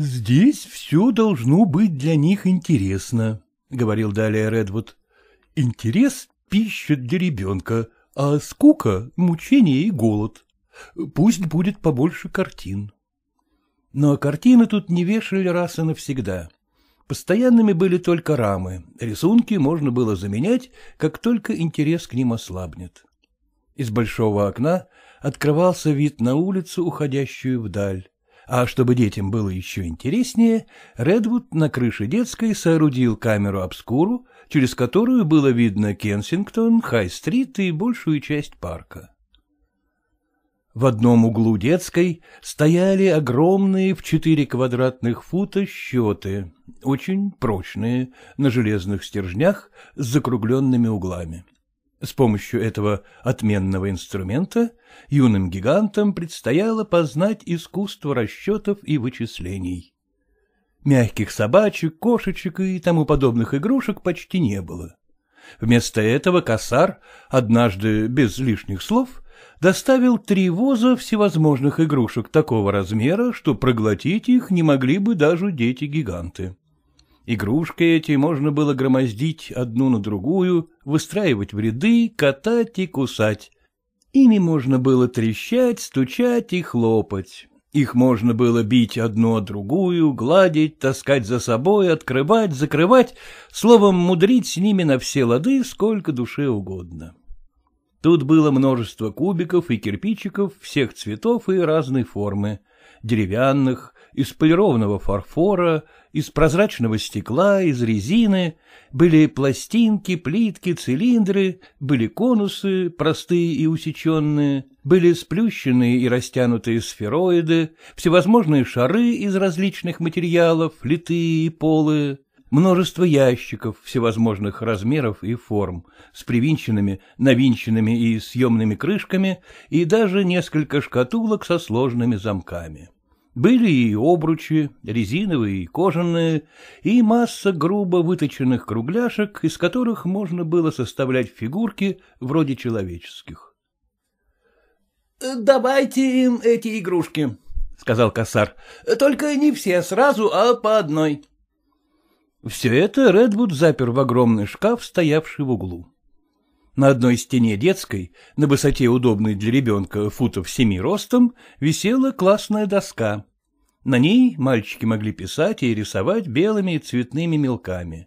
«Здесь все должно быть для них интересно», — говорил далее Редвуд. «Интерес — пища для ребенка, а скука — мучение и голод. Пусть будет побольше картин». Но картины тут не вешали раз и навсегда. Постоянными были только рамы, рисунки можно было заменять, как только интерес к ним ослабнет. Из большого окна открывался вид на улицу, уходящую вдаль. А чтобы детям было еще интереснее, Редвуд на крыше детской соорудил камеру-обскуру, через которую было видно Кенсингтон, Хай-стрит и большую часть парка. В одном углу детской стояли огромные в четыре квадратных фута счеты, очень прочные, на железных стержнях с закругленными углами. С помощью этого отменного инструмента юным гигантам предстояло познать искусство расчетов и вычислений. Мягких собачек, кошечек и тому подобных игрушек почти не было. Вместо этого косар, однажды без лишних слов, доставил три воза всевозможных игрушек такого размера, что проглотить их не могли бы даже дети-гиганты. Игрушки эти можно было громоздить одну на другую, выстраивать в ряды, катать и кусать. Ими можно было трещать, стучать и хлопать. Их можно было бить одну о другую, гладить, таскать за собой, открывать, закрывать, словом, мудрить с ними на все лады, сколько душе угодно. Тут было множество кубиков и кирпичиков всех цветов и разной формы, деревянных, из полированного фарфора, из прозрачного стекла, из резины, были пластинки, плитки, цилиндры, были конусы, простые и усеченные, были сплющенные и растянутые сфероиды, всевозможные шары из различных материалов, литые и полы, множество ящиков всевозможных размеров и форм, с привинченными, навинченными и съемными крышками, и даже несколько шкатулок со сложными замками. Были и обручи, резиновые и кожаные, и масса грубо выточенных кругляшек, из которых можно было составлять фигурки вроде человеческих. — Давайте им эти игрушки, — сказал косар, — только не все сразу, а по одной. Все это Редвуд запер в огромный шкаф, стоявший в углу. На одной стене детской, на высоте удобной для ребенка футов семи ростом, висела классная доска. На ней мальчики могли писать и рисовать белыми и цветными мелками.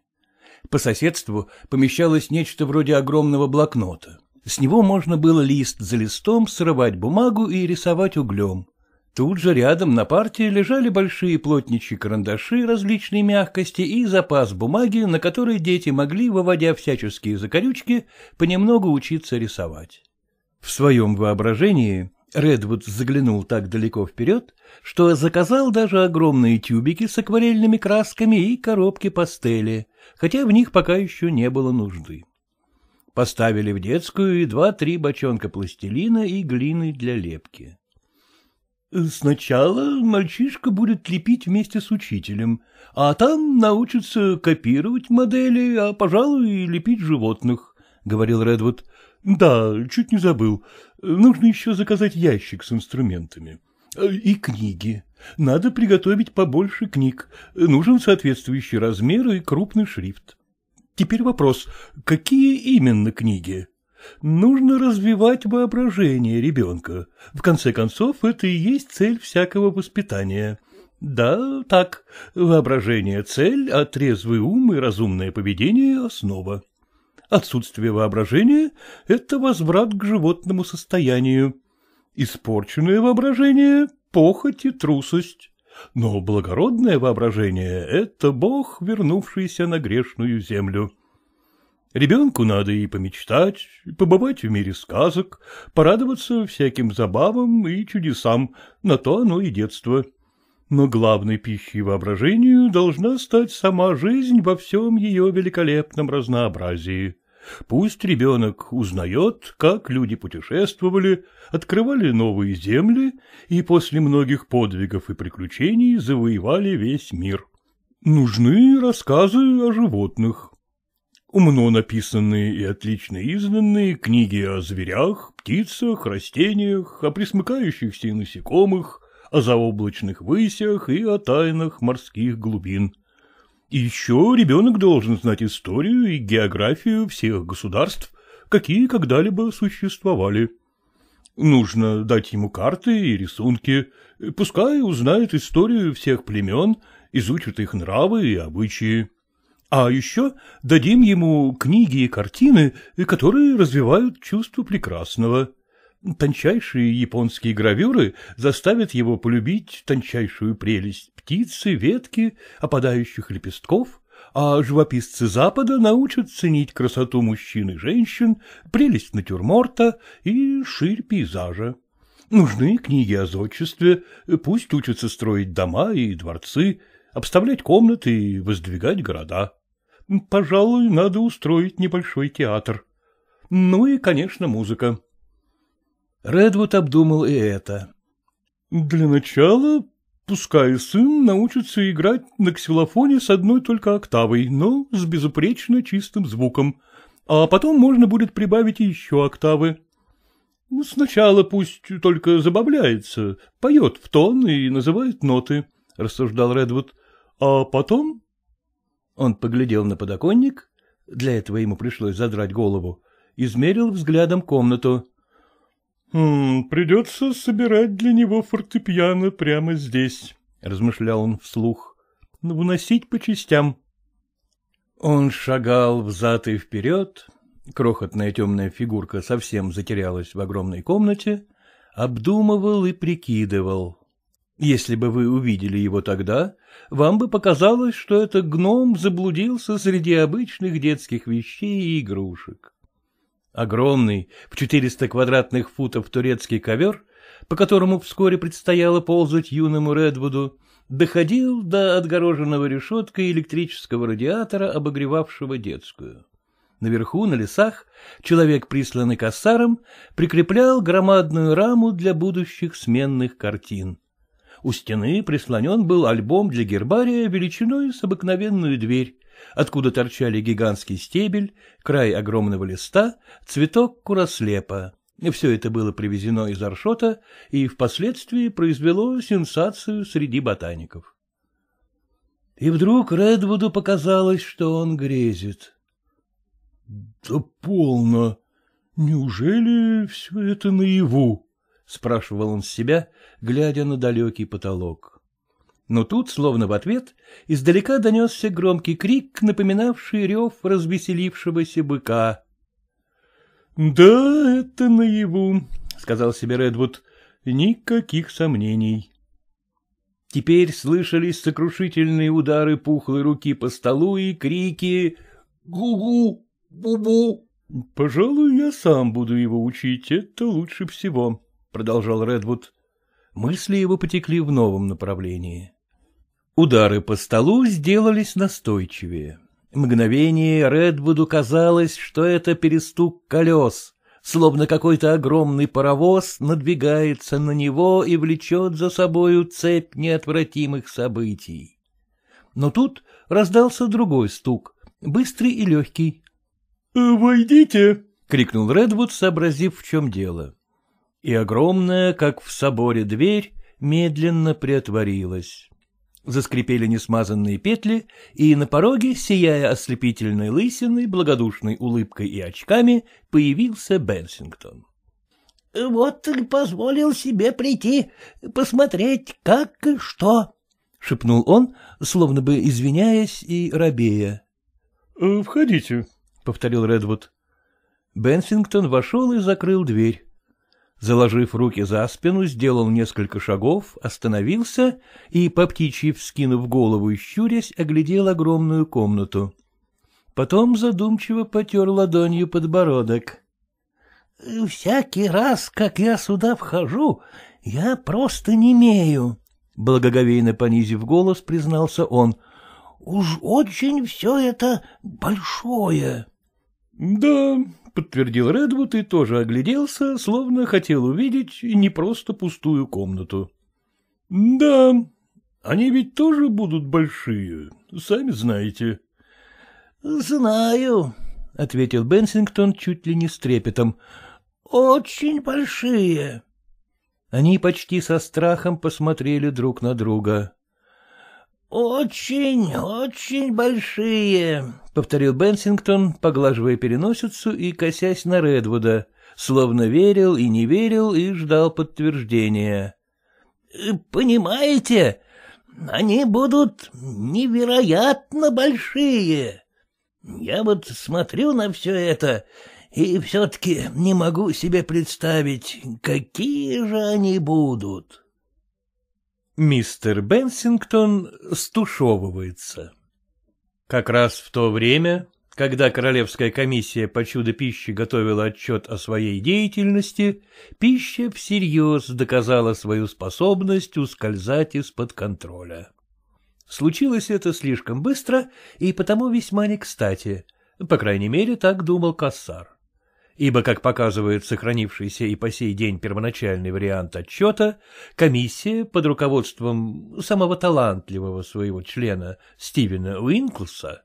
По соседству помещалось нечто вроде огромного блокнота. С него можно было лист за листом срывать бумагу и рисовать углем. Тут же рядом на партии лежали большие плотничьи карандаши различной мягкости и запас бумаги, на которой дети могли, выводя всяческие закорючки, понемногу учиться рисовать. В своем воображении Редвуд заглянул так далеко вперед, что заказал даже огромные тюбики с акварельными красками и коробки пастели, хотя в них пока еще не было нужды. Поставили в детскую и два-три бочонка пластилина и глины для лепки. Э, сначала мальчишка будет лепить вместе с учителем, а там научится копировать модели, а, пожалуй, и лепить животных, — говорил Редвуд. — Да, чуть не забыл. Нужно еще заказать ящик с инструментами. Э, и книги. Надо приготовить побольше книг. Нужен соответствующий размер и крупный шрифт. Теперь вопрос, какие именно книги? Нужно развивать воображение ребенка. В конце концов, это и есть цель всякого воспитания. Да, так, воображение – цель, а трезвый ум и разумное поведение – основа. Отсутствие воображения – это возврат к животному состоянию. Испорченное воображение – похоть и трусость. Но благородное воображение – это Бог, вернувшийся на грешную землю. Ребенку надо и помечтать, побывать в мире сказок, порадоваться всяким забавам и чудесам, на то оно и детство. Но главной пищей воображению должна стать сама жизнь во всем ее великолепном разнообразии. Пусть ребенок узнает, как люди путешествовали, открывали новые земли и после многих подвигов и приключений завоевали весь мир. Нужны рассказы о животных, умно написанные и отлично изданные книги о зверях, птицах, растениях, о присмыкающихся и насекомых, о заоблачных высях и о тайнах морских глубин. И еще ребенок должен знать историю и географию всех государств, какие когда-либо существовали. Нужно дать ему карты и рисунки, пускай узнает историю всех племен, изучит их нравы и обычаи. А еще дадим ему книги и картины, э, которые развивают чувство прекрасного. Тончайшие японские гравюры заставят его полюбить тончайшую прелесть птицы, ветки, опадающих лепестков, а живописцы Запада научат ценить красоту мужчин и женщин, прелесть натюрморта и ширь пейзажа. Нужны книги о зодчестве, э, пусть учатся строить дома и дворцы, обставлять комнаты и воздвигать города. Пожалуй, надо устроить небольшой театр. Ну и, конечно, музыка. Редвуд обдумал и это. Для начала пускай сын научится играть на ксилофоне с одной только октавой, но с безупречно чистым звуком, а потом можно будет прибавить еще октавы. Сначала пусть только забавляется, поет в тон и называет ноты, — рассуждал Редвуд, — а потом он поглядел на подоконник, для этого ему пришлось задрать голову, измерил взглядом комнату. «Хм, придется собирать для него фортепиано прямо здесь», — размышлял он вслух, — «выносить по частям». Он шагал взад и вперед, крохотная темная фигурка совсем затерялась в огромной комнате, обдумывал и прикидывал. Если бы вы увидели его тогда, вам бы показалось, что это гном заблудился среди обычных детских вещей и игрушек. Огромный, в 400 квадратных футов турецкий ковер, по которому вскоре предстояло ползать юному Редвуду, доходил до отгороженного решеткой электрического радиатора, обогревавшего детскую. Наверху, на лесах, человек, присланный кассаром, прикреплял громадную раму для будущих сменных картин у стены прислонен был альбом для гербария величиной с обыкновенную дверь, откуда торчали гигантский стебель, край огромного листа, цветок курослепа. Все это было привезено из Аршота и впоследствии произвело сенсацию среди ботаников. И вдруг Редвуду показалось, что он грезит. — Да полно! Неужели все это наяву? — спрашивал он себя, глядя на далекий потолок. Но тут, словно в ответ, издалека донесся громкий крик, напоминавший рев развеселившегося быка. — Да, это наяву, — сказал себе Редвуд, — никаких сомнений. Теперь слышались сокрушительные удары пухлой руки по столу и крики «Гу-гу! Бу-бу!» «Пожалуй, я сам буду его учить, это лучше всего», — продолжал Редвуд. Мысли его потекли в новом направлении. Удары по столу сделались настойчивее. Мгновение Редвуду казалось, что это перестук колес, словно какой-то огромный паровоз надвигается на него и влечет за собою цепь неотвратимых событий. Но тут раздался другой стук, быстрый и легкий. «Войдите!» — крикнул Редвуд, сообразив, в чем дело и огромная, как в соборе, дверь медленно приотворилась. Заскрипели несмазанные петли, и на пороге, сияя ослепительной лысиной, благодушной улыбкой и очками, появился Бенсингтон. — Вот и позволил себе прийти, посмотреть, как и что, — шепнул он, словно бы извиняясь и робея. Э, — Входите, — повторил Редвуд. Бенсингтон вошел и закрыл дверь заложив руки за спину, сделал несколько шагов, остановился и, по птичьи вскинув голову и щурясь, оглядел огромную комнату. Потом задумчиво потер ладонью подбородок. — Всякий раз, как я сюда вхожу, я просто не имею, — благоговейно понизив голос, признался он. — Уж очень все это большое. — Да, — подтвердил Редвуд и тоже огляделся, словно хотел увидеть не просто пустую комнату. — Да, они ведь тоже будут большие, сами знаете. — Знаю, — ответил Бенсингтон чуть ли не с трепетом. — Очень большие. Они почти со страхом посмотрели друг на друга. «Очень, очень большие», — повторил Бенсингтон, поглаживая переносицу и косясь на Редвуда, словно верил и не верил и ждал подтверждения. «Э, «Понимаете, они будут невероятно большие. Я вот смотрю на все это и все-таки не могу себе представить, какие же они будут» мистер Бенсингтон стушевывается. Как раз в то время, когда Королевская комиссия по чудо-пищи готовила отчет о своей деятельности, пища всерьез доказала свою способность ускользать из-под контроля. Случилось это слишком быстро и потому весьма не кстати, по крайней мере, так думал Кассар ибо, как показывает сохранившийся и по сей день первоначальный вариант отчета, комиссия под руководством самого талантливого своего члена Стивена Уинклса,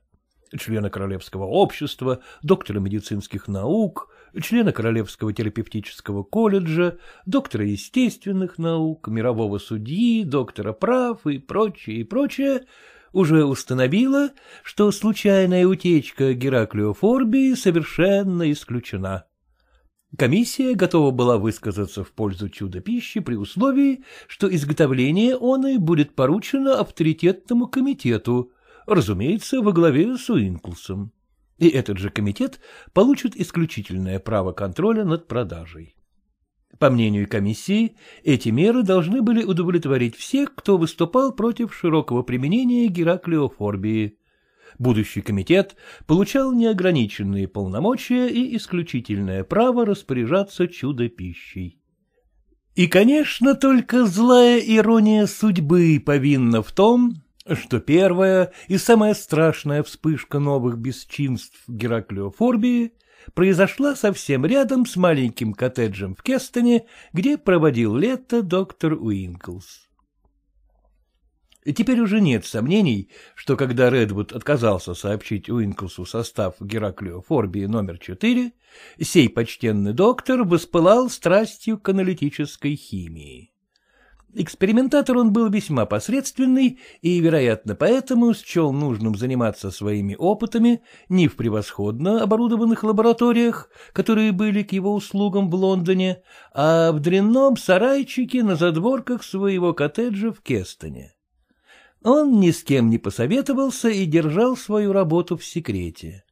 члена Королевского общества, доктора медицинских наук, члена Королевского терапевтического колледжа, доктора естественных наук, мирового судьи, доктора прав и прочее, и прочее, уже установила, что случайная утечка Гераклио совершенно исключена. Комиссия готова была высказаться в пользу чудо-пищи при условии, что изготовление оны будет поручено авторитетному комитету, разумеется, во главе с Уинклсом. И этот же комитет получит исключительное право контроля над продажей. По мнению комиссии, эти меры должны были удовлетворить всех, кто выступал против широкого применения гераклеофорбии. Будущий комитет получал неограниченные полномочия и исключительное право распоряжаться чудо-пищей. И, конечно, только злая ирония судьбы повинна в том, что первая и самая страшная вспышка новых бесчинств Гераклеофорбии — произошла совсем рядом с маленьким коттеджем в Кестоне, где проводил лето доктор Уинклс. Теперь уже нет сомнений, что когда Редвуд отказался сообщить Уинклсу состав Гераклиофорбии номер 4, сей почтенный доктор воспылал страстью к аналитической химии. Экспериментатор он был весьма посредственный и, вероятно, поэтому счел нужным заниматься своими опытами не в превосходно оборудованных лабораториях, которые были к его услугам в Лондоне, а в дрянном сарайчике на задворках своего коттеджа в Кестоне. Он ни с кем не посоветовался и держал свою работу в секрете.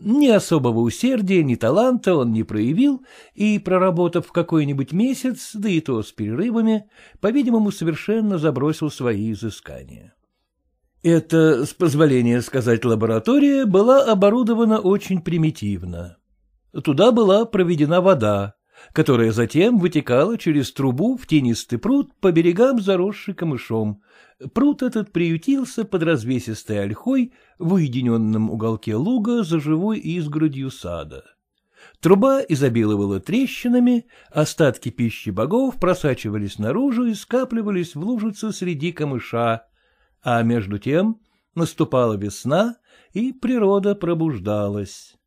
Ни особого усердия, ни таланта он не проявил, и, проработав в какой-нибудь месяц, да и то с перерывами, по-видимому, совершенно забросил свои изыскания. Эта, с позволения сказать, лаборатория была оборудована очень примитивно. Туда была проведена вода, которая затем вытекала через трубу в тенистый пруд по берегам, заросший камышом. Пруд этот приютился под развесистой ольхой в уединенном уголке луга за живой изгородью сада. Труба изобиловала трещинами, остатки пищи богов просачивались наружу и скапливались в лужицу среди камыша, а между тем наступала весна, и природа пробуждалась.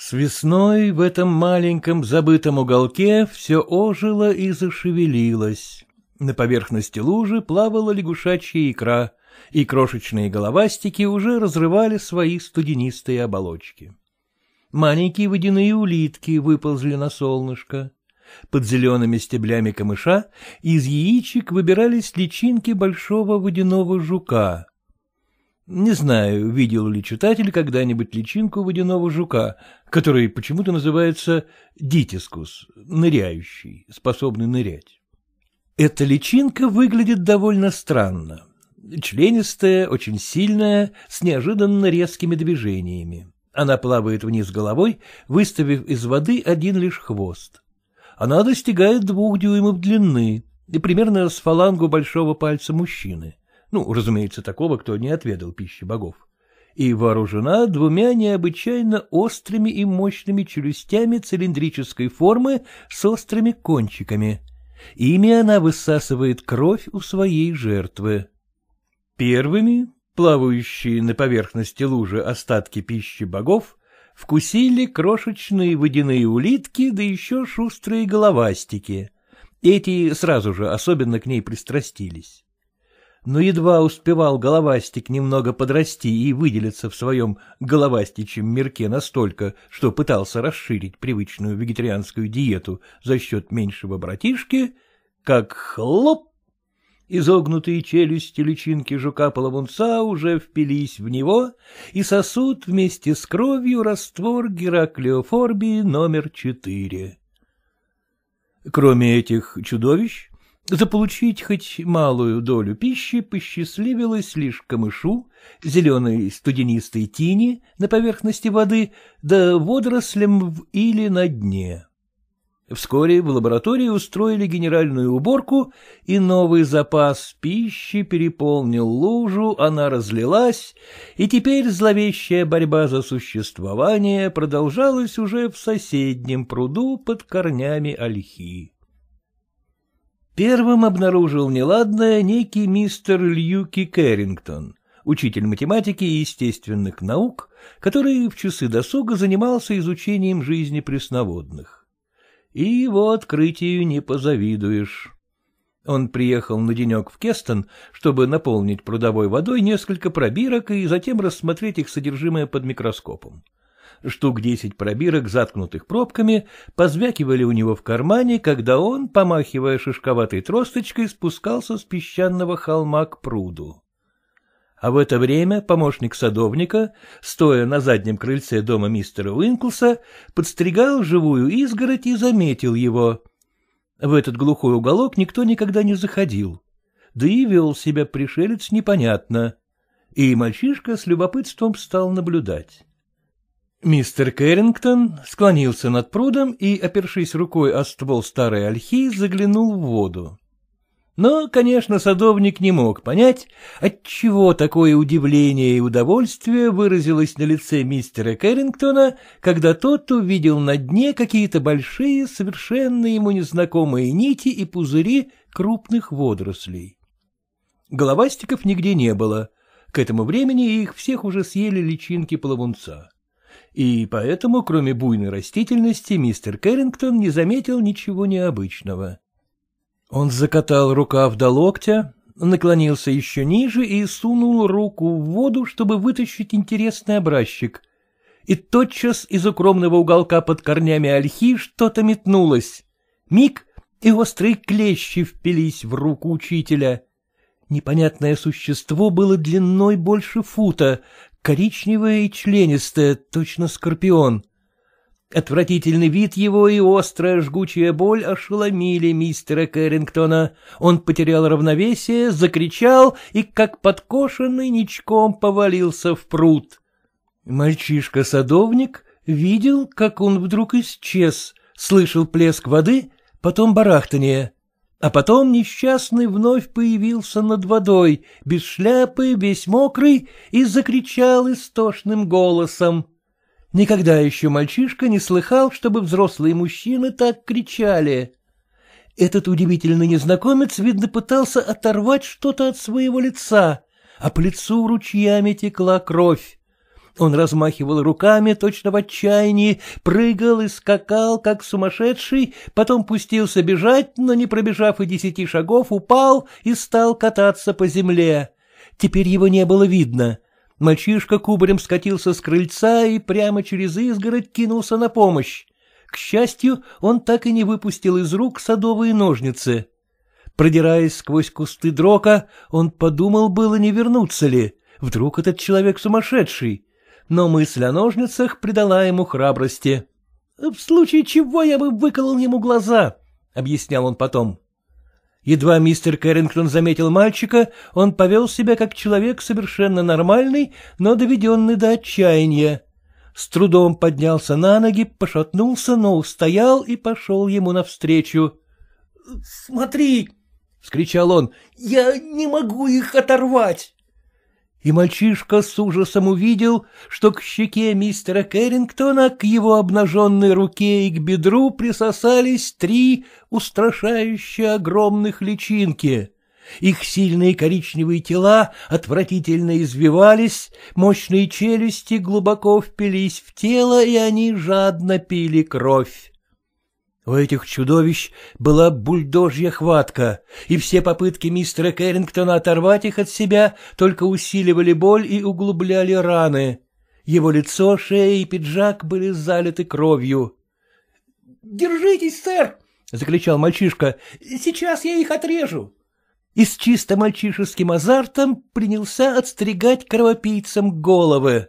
С весной в этом маленьком забытом уголке все ожило и зашевелилось. На поверхности лужи плавала лягушачья икра, и крошечные головастики уже разрывали свои студенистые оболочки. Маленькие водяные улитки выползли на солнышко. Под зелеными стеблями камыша из яичек выбирались личинки большого водяного жука. Не знаю, видел ли читатель когда-нибудь личинку водяного жука, который почему-то называется дитискус, ныряющий, способный нырять. Эта личинка выглядит довольно странно. Членистая, очень сильная, с неожиданно резкими движениями. Она плавает вниз головой, выставив из воды один лишь хвост. Она достигает двух дюймов длины и примерно с фалангу большого пальца мужчины ну, разумеется, такого, кто не отведал пищи богов, и вооружена двумя необычайно острыми и мощными челюстями цилиндрической формы с острыми кончиками. Ими она высасывает кровь у своей жертвы. Первыми, плавающие на поверхности лужи остатки пищи богов, вкусили крошечные водяные улитки, да еще шустрые головастики. Эти сразу же особенно к ней пристрастились но едва успевал головастик немного подрасти и выделиться в своем головастичьем мирке настолько, что пытался расширить привычную вегетарианскую диету за счет меньшего братишки, как хлоп! Изогнутые челюсти личинки жука-половунца уже впились в него и сосут вместе с кровью раствор гераклеофорбии номер четыре. Кроме этих чудовищ, Заполучить хоть малую долю пищи посчастливилось лишь камышу, зеленой студенистой тини на поверхности воды, да водорослям в или на дне. Вскоре в лаборатории устроили генеральную уборку, и новый запас пищи переполнил лужу, она разлилась, и теперь зловещая борьба за существование продолжалась уже в соседнем пруду под корнями ольхи. Первым обнаружил неладное некий мистер Льюки Кэррингтон, учитель математики и естественных наук, который в часы досуга занимался изучением жизни пресноводных. И его открытию не позавидуешь. Он приехал на денек в Кестон, чтобы наполнить прудовой водой несколько пробирок и затем рассмотреть их содержимое под микроскопом штук десять пробирок, заткнутых пробками, позвякивали у него в кармане, когда он, помахивая шишковатой тросточкой, спускался с песчаного холма к пруду. А в это время помощник садовника, стоя на заднем крыльце дома мистера Уинклса, подстригал живую изгородь и заметил его. В этот глухой уголок никто никогда не заходил. Да и вел себя пришелец непонятно. И мальчишка с любопытством стал наблюдать. Мистер Кэррингтон склонился над прудом и, опершись рукой о ствол старой ольхи, заглянул в воду. Но, конечно, садовник не мог понять, отчего такое удивление и удовольствие выразилось на лице мистера Кэррингтона, когда тот увидел на дне какие-то большие, совершенно ему незнакомые нити и пузыри крупных водорослей. Головастиков нигде не было. К этому времени их всех уже съели личинки плавунца и поэтому, кроме буйной растительности, мистер Кэррингтон не заметил ничего необычного. Он закатал рукав до локтя, наклонился еще ниже и сунул руку в воду, чтобы вытащить интересный образчик. И тотчас из укромного уголка под корнями ольхи что-то метнулось. Миг, и острые клещи впились в руку учителя. Непонятное существо было длиной больше фута, коричневое и членистое, точно скорпион. Отвратительный вид его и острая жгучая боль ошеломили мистера Кэррингтона. Он потерял равновесие, закричал и, как подкошенный, ничком повалился в пруд. Мальчишка-садовник видел, как он вдруг исчез, слышал плеск воды, потом барахтание — а потом несчастный вновь появился над водой, без шляпы, весь мокрый, и закричал истошным голосом. Никогда еще мальчишка не слыхал, чтобы взрослые мужчины так кричали. Этот удивительный незнакомец, видно, пытался оторвать что-то от своего лица, а по лицу ручьями текла кровь. Он размахивал руками, точно в отчаянии, прыгал и скакал, как сумасшедший, потом пустился бежать, но, не пробежав и десяти шагов, упал и стал кататься по земле. Теперь его не было видно. Мальчишка кубарем скатился с крыльца и прямо через изгородь кинулся на помощь. К счастью, он так и не выпустил из рук садовые ножницы. Продираясь сквозь кусты дрока, он подумал, было не вернуться ли. Вдруг этот человек сумасшедший? но мысль о ножницах придала ему храбрости. «В случае чего я бы выколол ему глаза», — объяснял он потом. Едва мистер Кэррингтон заметил мальчика, он повел себя как человек совершенно нормальный, но доведенный до отчаяния. С трудом поднялся на ноги, пошатнулся, но устоял и пошел ему навстречу. «Смотри!» — вскричал он. «Я не могу их оторвать!» и мальчишка с ужасом увидел, что к щеке мистера Кэррингтона, к его обнаженной руке и к бедру присосались три устрашающе огромных личинки. Их сильные коричневые тела отвратительно извивались, мощные челюсти глубоко впились в тело, и они жадно пили кровь. У этих чудовищ была бульдожья хватка, и все попытки мистера Кэррингтона оторвать их от себя только усиливали боль и углубляли раны. Его лицо, шея и пиджак были залиты кровью. «Держитесь, сэр!» — закричал мальчишка. «Сейчас я их отрежу!» И с чисто мальчишеским азартом принялся отстригать кровопийцам головы.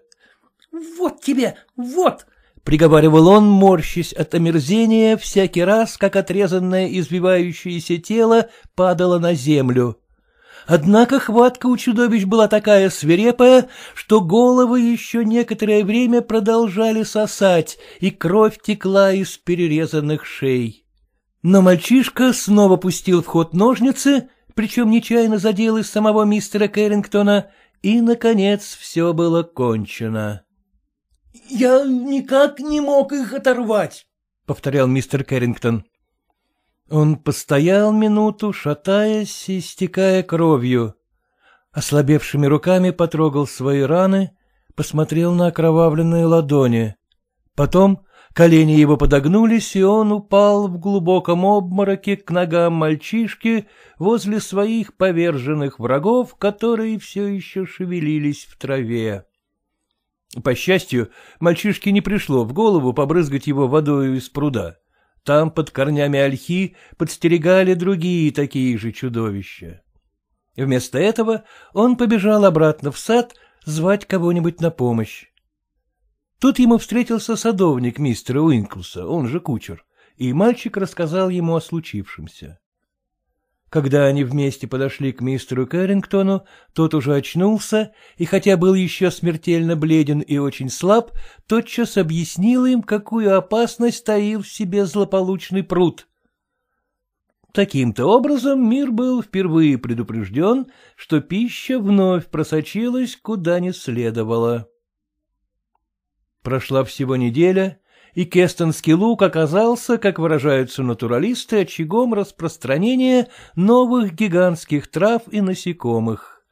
«Вот тебе! Вот!» приговаривал он, морщись от омерзения, всякий раз, как отрезанное избивающееся тело падало на землю. Однако хватка у чудовищ была такая свирепая, что головы еще некоторое время продолжали сосать, и кровь текла из перерезанных шей. Но мальчишка снова пустил в ход ножницы, причем нечаянно задел из самого мистера Кэррингтона, и, наконец, все было кончено. Я никак не мог их оторвать, — повторял мистер Кэррингтон. Он постоял минуту, шатаясь и стекая кровью. Ослабевшими руками потрогал свои раны, посмотрел на окровавленные ладони. Потом колени его подогнулись, и он упал в глубоком обмороке к ногам мальчишки возле своих поверженных врагов, которые все еще шевелились в траве. По счастью, мальчишке не пришло в голову побрызгать его водой из пруда. Там, под корнями ольхи, подстерегали другие такие же чудовища. Вместо этого он побежал обратно в сад звать кого-нибудь на помощь. Тут ему встретился садовник мистера Уинклса, он же кучер, и мальчик рассказал ему о случившемся. Когда они вместе подошли к мистеру Кэррингтону, тот уже очнулся, и хотя был еще смертельно бледен и очень слаб, тотчас объяснил им, какую опасность таил в себе злополучный пруд. Таким-то образом мир был впервые предупрежден, что пища вновь просочилась куда не следовало. Прошла всего неделя, и кестонский лук оказался, как выражаются натуралисты, очагом распространения новых гигантских трав и насекомых.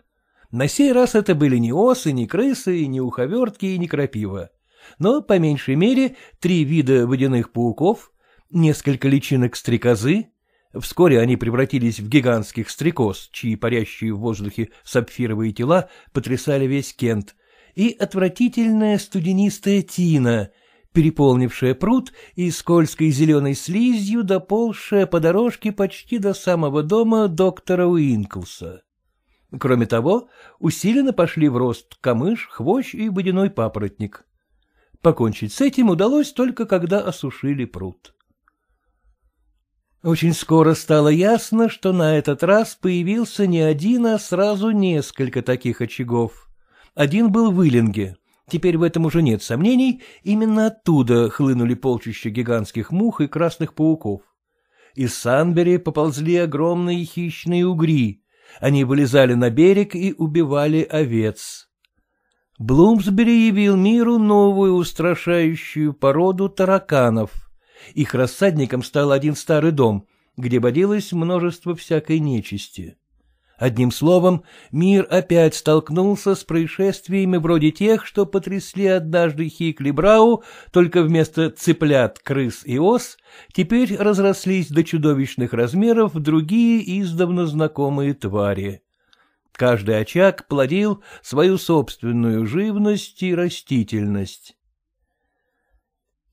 На сей раз это были не осы, не крысы, не уховертки и не крапива, но, по меньшей мере, три вида водяных пауков, несколько личинок стрекозы, Вскоре они превратились в гигантских стрекоз, чьи парящие в воздухе сапфировые тела потрясали весь Кент, и отвратительная студенистая тина — переполнившая пруд и скользкой зеленой слизью доползшая по дорожке почти до самого дома доктора Уинклса. Кроме того, усиленно пошли в рост камыш, хвощ и водяной папоротник. Покончить с этим удалось только когда осушили пруд. Очень скоро стало ясно, что на этот раз появился не один, а сразу несколько таких очагов. Один был в Иллинге, Теперь в этом уже нет сомнений, именно оттуда хлынули полчища гигантских мух и красных пауков. Из Санбери поползли огромные хищные угри. Они вылезали на берег и убивали овец. Блумсбери явил миру новую устрашающую породу тараканов. Их рассадником стал один старый дом, где водилось множество всякой нечисти. Одним словом, мир опять столкнулся с происшествиями вроде тех, что потрясли однажды Хикли Брау, только вместо цыплят, крыс и ос теперь разрослись до чудовищных размеров другие издавна знакомые твари. Каждый очаг плодил свою собственную живность и растительность.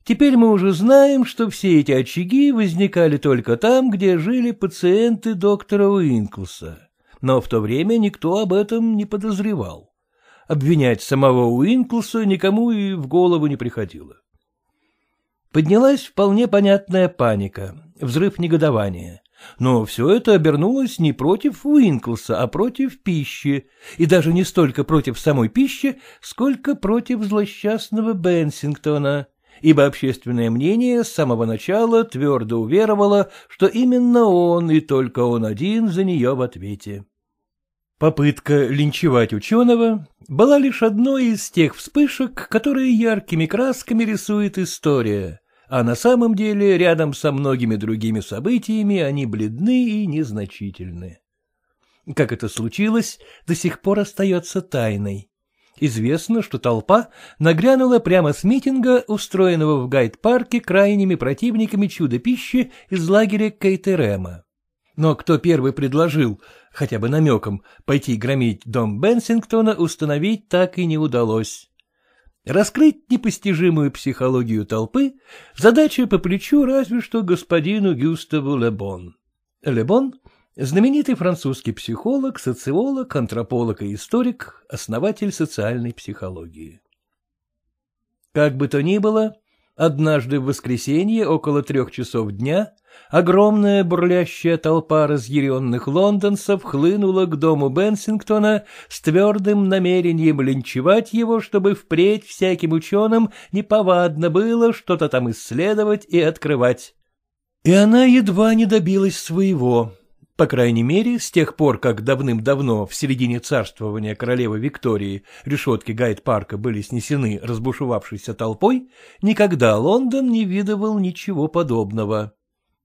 Теперь мы уже знаем, что все эти очаги возникали только там, где жили пациенты доктора Уинклса но в то время никто об этом не подозревал. Обвинять самого Уинклса никому и в голову не приходило. Поднялась вполне понятная паника, взрыв негодования. Но все это обернулось не против Уинклса, а против пищи, и даже не столько против самой пищи, сколько против злосчастного Бенсингтона, ибо общественное мнение с самого начала твердо уверовало, что именно он и только он один за нее в ответе. Попытка линчевать ученого была лишь одной из тех вспышек, которые яркими красками рисует история, а на самом деле рядом со многими другими событиями они бледны и незначительны. Как это случилось, до сих пор остается тайной. Известно, что толпа нагрянула прямо с митинга, устроенного в гайд-парке крайними противниками чудо-пищи из лагеря Кейтерема. Но кто первый предложил, хотя бы намеком, пойти громить дом Бенсингтона, установить так и не удалось. Раскрыть непостижимую психологию толпы – задача по плечу разве что господину Гюставу Лебон. Лебон – знаменитый французский психолог, социолог, антрополог и историк, основатель социальной психологии. Как бы то ни было, однажды в воскресенье около трех часов дня огромная бурлящая толпа разъяренных лондонцев хлынула к дому Бенсингтона с твердым намерением линчевать его, чтобы впредь всяким ученым неповадно было что-то там исследовать и открывать. И она едва не добилась своего. По крайней мере, с тех пор, как давным-давно, в середине царствования королевы Виктории, решетки Гайд-парка были снесены разбушевавшейся толпой, никогда Лондон не видывал ничего подобного.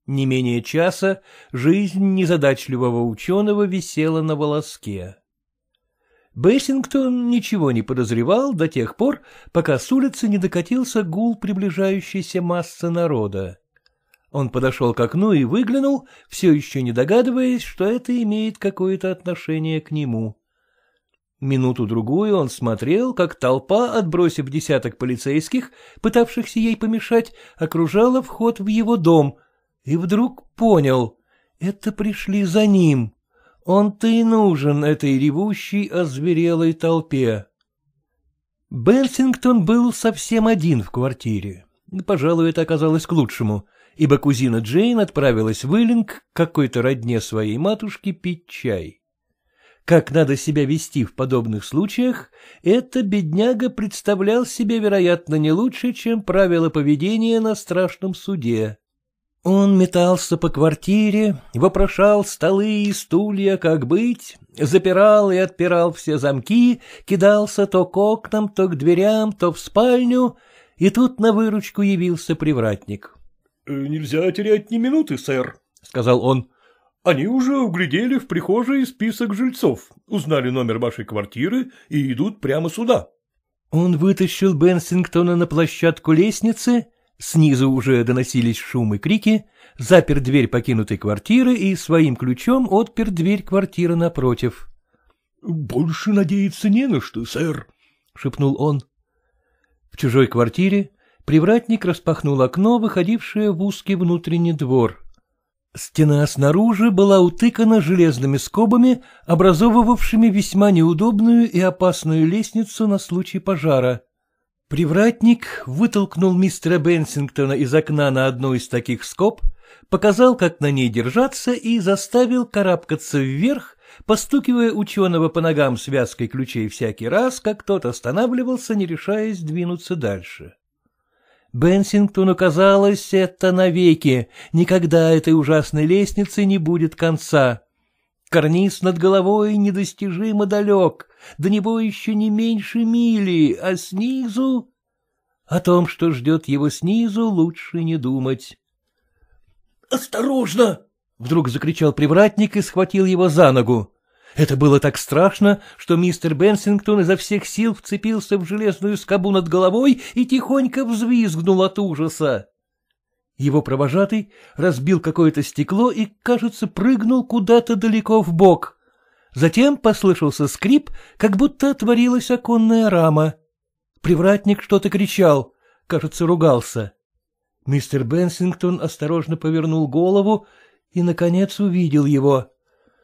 Не менее часа жизнь незадачливого ученого висела на волоске. Бессингтон ничего не подозревал до тех пор, пока с улицы не докатился гул приближающейся массы народа. Он подошел к окну и выглянул, все еще не догадываясь, что это имеет какое-то отношение к нему. Минуту-другую он смотрел, как толпа, отбросив десяток полицейских, пытавшихся ей помешать, окружала вход в его дом — и вдруг понял — это пришли за ним. Он-то и нужен этой ревущей, озверелой толпе. Берсингтон был совсем один в квартире. Пожалуй, это оказалось к лучшему, ибо кузина Джейн отправилась в Иллинг к какой-то родне своей матушки пить чай. Как надо себя вести в подобных случаях, это бедняга представлял себе, вероятно, не лучше, чем правила поведения на страшном суде. Он метался по квартире, вопрошал столы и стулья, как быть, запирал и отпирал все замки, кидался то к окнам, то к дверям, то в спальню, и тут на выручку явился привратник. «Э, — Нельзя терять ни минуты, сэр, — сказал он. — Они уже углядели в прихожей список жильцов, узнали номер вашей квартиры и идут прямо сюда. Он вытащил Бенсингтона на площадку лестницы, — Снизу уже доносились шум и крики, запер дверь покинутой квартиры и своим ключом отпер дверь квартиры напротив. — Больше надеяться не на что, сэр, — шепнул он. В чужой квартире привратник распахнул окно, выходившее в узкий внутренний двор. Стена снаружи была утыкана железными скобами, образовывавшими весьма неудобную и опасную лестницу на случай пожара — Привратник вытолкнул мистера Бенсингтона из окна на одну из таких скоб, показал, как на ней держаться, и заставил карабкаться вверх, постукивая ученого по ногам связкой ключей всякий раз, как тот останавливался, не решаясь двинуться дальше. Бенсингтону казалось, это навеки, никогда этой ужасной лестнице не будет конца. Карниз над головой недостижимо далек, до него еще не меньше мили, а снизу... О том, что ждет его снизу, лучше не думать. «Осторожно!» — вдруг закричал привратник и схватил его за ногу. Это было так страшно, что мистер Бенсингтон изо всех сил вцепился в железную скобу над головой и тихонько взвизгнул от ужаса. Его провожатый разбил какое-то стекло и, кажется, прыгнул куда-то далеко в бок. Затем послышался скрип, как будто отворилась оконная рама. Привратник что-то кричал, кажется, ругался. Мистер Бенсингтон осторожно повернул голову и, наконец, увидел его.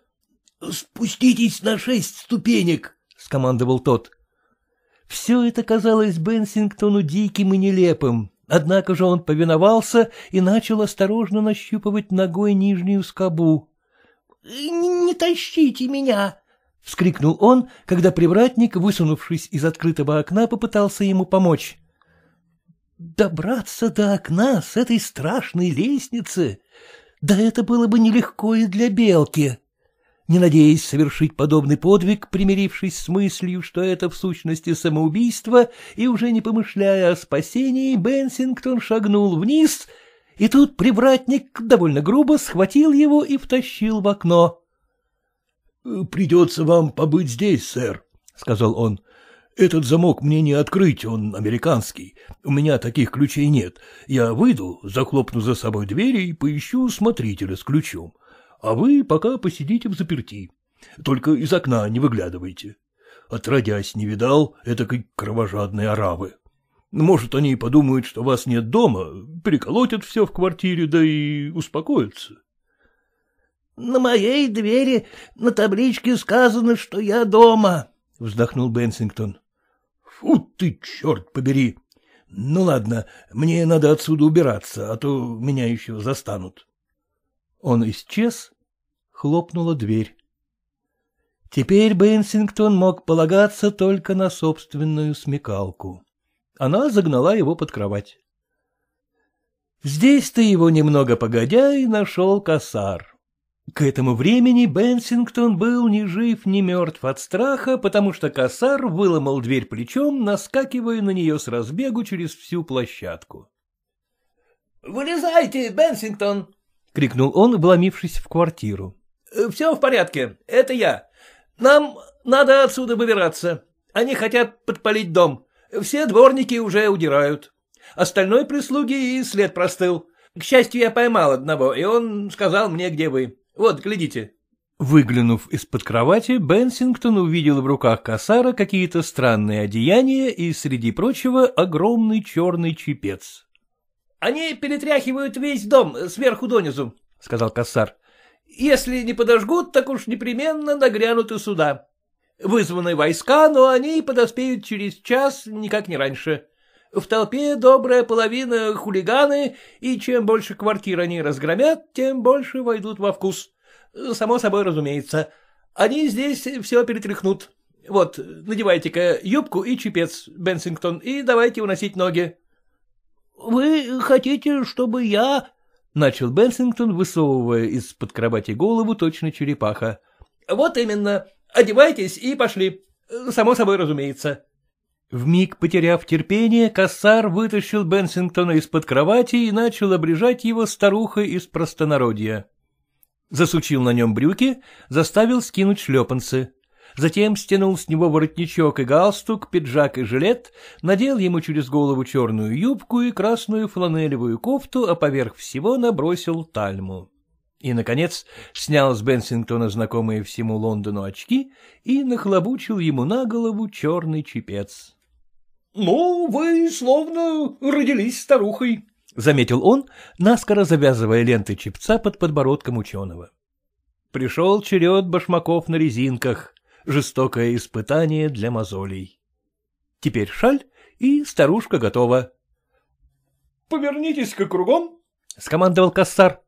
— Спуститесь на шесть ступенек, — скомандовал тот. Все это казалось Бенсингтону диким и нелепым, однако же он повиновался и начал осторожно нащупывать ногой нижнюю скобу. «Э, не тащите меня! — вскрикнул он, когда привратник, высунувшись из открытого окна, попытался ему помочь. Добраться до окна с этой страшной лестницы, да это было бы нелегко и для белки. Не надеясь совершить подобный подвиг, примирившись с мыслью, что это в сущности самоубийство, и уже не помышляя о спасении, Бенсингтон шагнул вниз — и тут привратник довольно грубо схватил его и втащил в окно. — Придется вам побыть здесь, сэр, — сказал он. — Этот замок мне не открыть, он американский. У меня таких ключей нет. Я выйду, захлопну за собой двери и поищу смотрителя с ключом. А вы пока посидите в заперти. Только из окна не выглядывайте. Отродясь, не видал этакой кровожадной аравы. Ну, может, они и подумают, что вас нет дома, переколотят все в квартире, да и успокоятся. — На моей двери на табличке сказано, что я дома, — вздохнул Бенсингтон. — Фу ты, черт побери! Ну ладно, мне надо отсюда убираться, а то меня еще застанут. Он исчез, хлопнула дверь. Теперь Бенсингтон мог полагаться только на собственную смекалку. Она загнала его под кровать. здесь ты его немного погодя и нашел косар. К этому времени Бенсингтон был ни жив, ни мертв от страха, потому что косар выломал дверь плечом, наскакивая на нее с разбегу через всю площадку. — Вылезайте, Бенсингтон! — крикнул он, вломившись в квартиру. «Э, — Все в порядке, это я. Нам надо отсюда выбираться. Они хотят подпалить дом. — все дворники уже удирают. Остальной прислуги и след простыл. К счастью, я поймал одного, и он сказал мне, где вы. Вот, глядите. Выглянув из-под кровати, Бенсингтон увидел в руках косара какие-то странные одеяния и, среди прочего, огромный черный чепец. — Они перетряхивают весь дом, сверху донизу, — сказал косар. — Если не подожгут, так уж непременно нагрянут и сюда. Вызваны войска, но они подоспеют через час, никак не раньше. В толпе добрая половина хулиганы, и чем больше квартир они разгромят, тем больше войдут во вкус. Само собой разумеется. Они здесь все перетряхнут. Вот, надевайте-ка юбку и чепец, Бенсингтон, и давайте уносить ноги. — Вы хотите, чтобы я... — начал Бенсингтон, высовывая из-под кровати голову точно черепаха. — Вот именно. Одевайтесь и пошли. Э, само собой разумеется. Вмиг потеряв терпение, Кассар вытащил Бенсингтона из-под кровати и начал обрежать его старухой из простонародья. Засучил на нем брюки, заставил скинуть шлепанцы. Затем стянул с него воротничок и галстук, пиджак и жилет, надел ему через голову черную юбку и красную фланелевую кофту, а поверх всего набросил тальму и, наконец, снял с Бенсингтона знакомые всему Лондону очки и нахлобучил ему на голову черный чепец. — Ну, вы словно родились старухой, — заметил он, наскоро завязывая ленты чепца под подбородком ученого. Пришел черед башмаков на резинках, жестокое испытание для мозолей. Теперь шаль, и старушка готова. — Повернитесь-ка кругом, — скомандовал Кассар.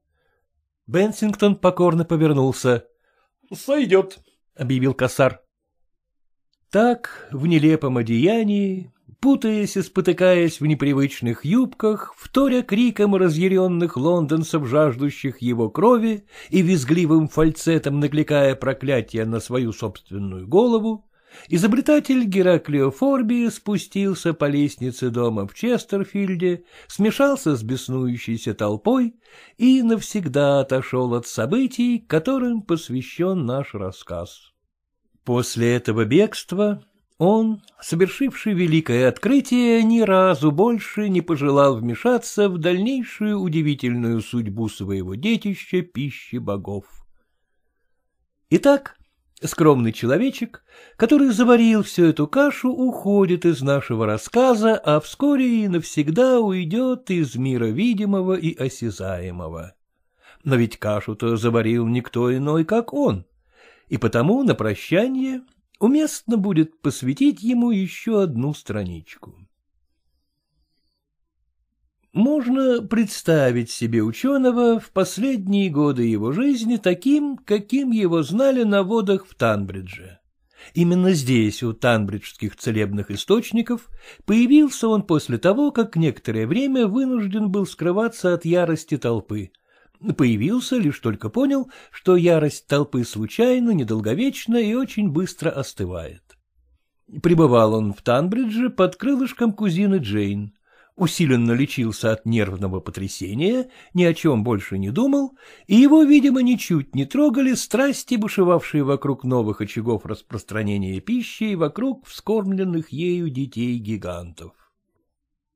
Бенсингтон покорно повернулся. «Сойдет», — объявил косар. Так, в нелепом одеянии, путаясь и спотыкаясь в непривычных юбках, вторя криком разъяренных лондонцев, жаждущих его крови, и визгливым фальцетом накликая проклятие на свою собственную голову, изобретатель Гераклиофорби спустился по лестнице дома в Честерфильде, смешался с беснующейся толпой и навсегда отошел от событий, которым посвящен наш рассказ. После этого бегства он, совершивший великое открытие, ни разу больше не пожелал вмешаться в дальнейшую удивительную судьбу своего детища пищи богов. Итак, Скромный человечек, который заварил всю эту кашу, уходит из нашего рассказа, а вскоре и навсегда уйдет из мира видимого и осязаемого. Но ведь кашу-то заварил никто иной, как он, и потому на прощание уместно будет посвятить ему еще одну страничку. Можно представить себе ученого в последние годы его жизни таким, каким его знали на водах в Танбридже. Именно здесь, у танбриджских целебных источников, появился он после того, как некоторое время вынужден был скрываться от ярости толпы. Появился, лишь только понял, что ярость толпы случайно, недолговечна и очень быстро остывает. Пребывал он в Танбридже под крылышком кузины Джейн усиленно лечился от нервного потрясения, ни о чем больше не думал, и его, видимо, ничуть не трогали страсти, бушевавшие вокруг новых очагов распространения пищи и вокруг вскормленных ею детей-гигантов.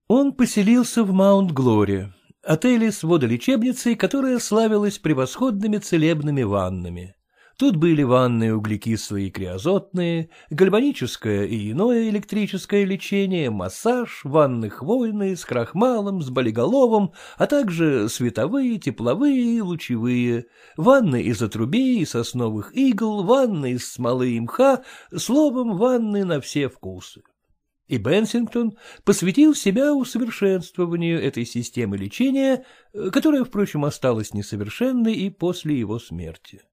Он поселился в Маунт-Глори, отеле с водолечебницей, которая славилась превосходными целебными ваннами. Тут были ванны углекислые и криозотные, гальваническое и иное электрическое лечение, массаж, ванны хвойные с крахмалом, с болиголовом, а также световые, тепловые и лучевые, ванны из отрубей и сосновых игл, ванны из смолы и мха, словом, ванны на все вкусы. И Бенсингтон посвятил себя усовершенствованию этой системы лечения, которая, впрочем, осталась несовершенной и после его смерти.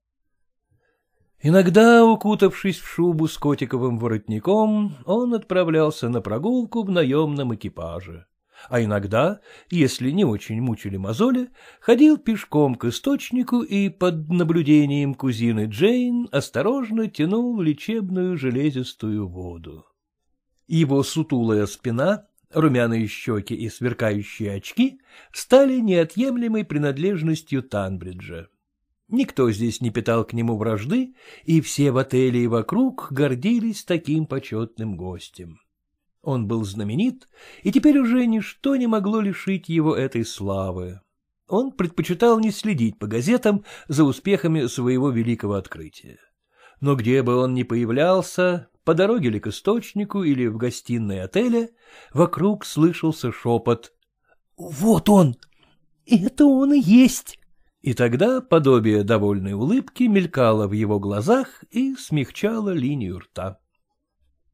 Иногда, укутавшись в шубу с котиковым воротником, он отправлялся на прогулку в наемном экипаже. А иногда, если не очень мучили мозоли, ходил пешком к источнику и под наблюдением кузины Джейн осторожно тянул лечебную железистую воду. Его сутулая спина, румяные щеки и сверкающие очки стали неотъемлемой принадлежностью Танбриджа. Никто здесь не питал к нему вражды, и все в отеле и вокруг гордились таким почетным гостем. Он был знаменит, и теперь уже ничто не могло лишить его этой славы. Он предпочитал не следить по газетам за успехами своего великого открытия. Но где бы он ни появлялся, по дороге ли к источнику или в гостиной отеля, вокруг слышался шепот. «Вот он! Это он и есть!» И тогда подобие довольной улыбки мелькало в его глазах и смягчало линию рта.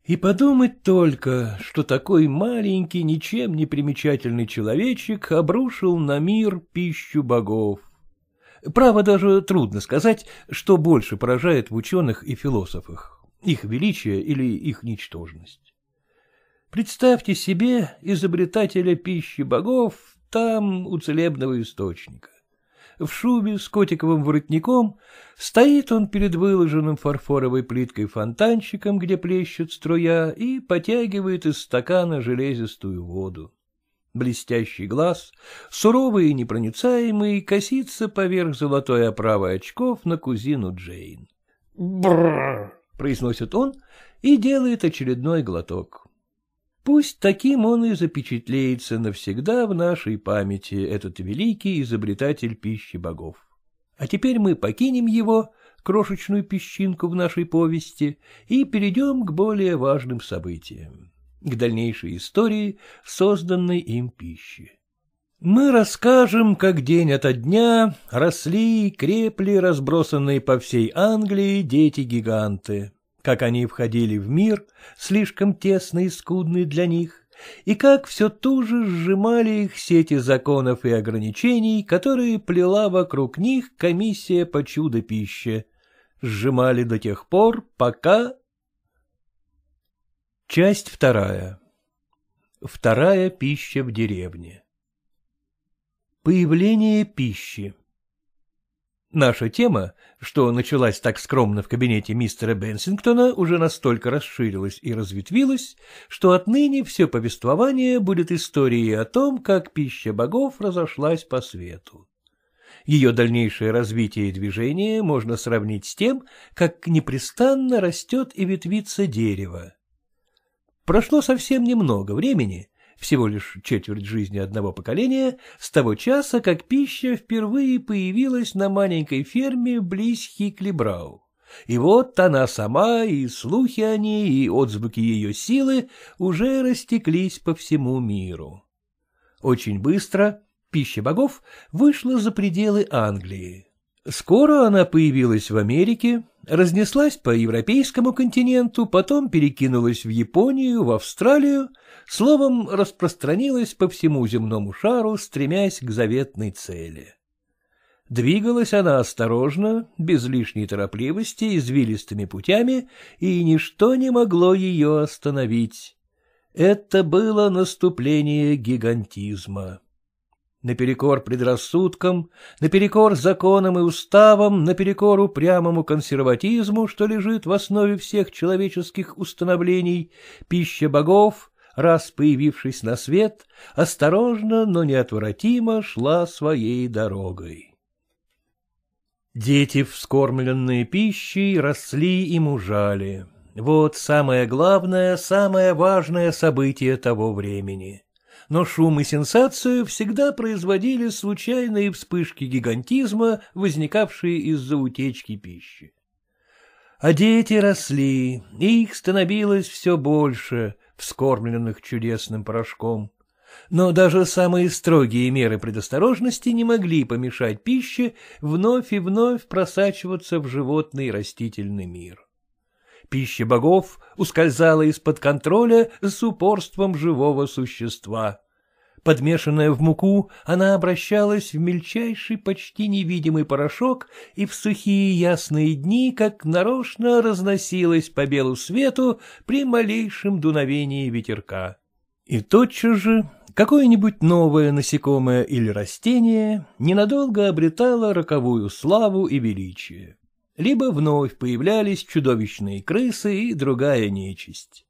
И подумать только, что такой маленький, ничем не примечательный человечек обрушил на мир пищу богов. Право даже трудно сказать, что больше поражает в ученых и философах, их величие или их ничтожность. Представьте себе изобретателя пищи богов там, у целебного источника в шубе с котиковым воротником, стоит он перед выложенным фарфоровой плиткой фонтанчиком, где плещет струя, и потягивает из стакана железистую воду. Блестящий глаз, суровый и непроницаемый, косится поверх золотой оправы очков на кузину Джейн. «Брррр!» — произносит он и делает очередной глоток. Пусть таким он и запечатлеется навсегда в нашей памяти, этот великий изобретатель пищи богов. А теперь мы покинем его, крошечную песчинку в нашей повести, и перейдем к более важным событиям, к дальнейшей истории созданной им пищи. Мы расскажем, как день ото дня росли и крепли разбросанные по всей Англии дети-гиганты как они входили в мир, слишком тесный и скудный для них, и как все туже сжимали их сети законов и ограничений, которые плела вокруг них комиссия по чудо-пище. Сжимали до тех пор, пока... Часть вторая. Вторая пища в деревне. Появление пищи Наша тема, что началась так скромно в кабинете мистера Бенсингтона, уже настолько расширилась и разветвилась, что отныне все повествование будет историей о том, как пища богов разошлась по свету. Ее дальнейшее развитие и движение можно сравнить с тем, как непрестанно растет и ветвится дерево. Прошло совсем немного времени, всего лишь четверть жизни одного поколения, с того часа, как пища впервые появилась на маленькой ферме близ Хиклибрау. И вот она сама, и слухи о ней, и отзвуки ее силы уже растеклись по всему миру. Очень быстро пища богов вышла за пределы Англии. Скоро она появилась в Америке, разнеслась по европейскому континенту, потом перекинулась в Японию, в Австралию, словом, распространилась по всему земному шару, стремясь к заветной цели. Двигалась она осторожно, без лишней торопливости, извилистыми путями, и ничто не могло ее остановить. Это было наступление гигантизма. Наперекор предрассудкам, наперекор законам и уставам, наперекор упрямому консерватизму, что лежит в основе всех человеческих установлений, пища богов, раз появившись на свет, осторожно, но неотвратимо шла своей дорогой. Дети, вскормленные пищей, росли и мужали. Вот самое главное, самое важное событие того времени. Но шум и сенсацию всегда производили случайные вспышки гигантизма, возникавшие из-за утечки пищи. А дети росли, их становилось все больше, вскормленных чудесным порошком. Но даже самые строгие меры предосторожности не могли помешать пище вновь и вновь просачиваться в животный и растительный мир. Пища богов ускользала из-под контроля с упорством живого существа. Подмешанная в муку, она обращалась в мельчайший, почти невидимый порошок и в сухие ясные дни, как нарочно разносилась по белу свету при малейшем дуновении ветерка. И тотчас же какое-нибудь новое насекомое или растение ненадолго обретало роковую славу и величие. Либо вновь появлялись чудовищные крысы и другая нечисть.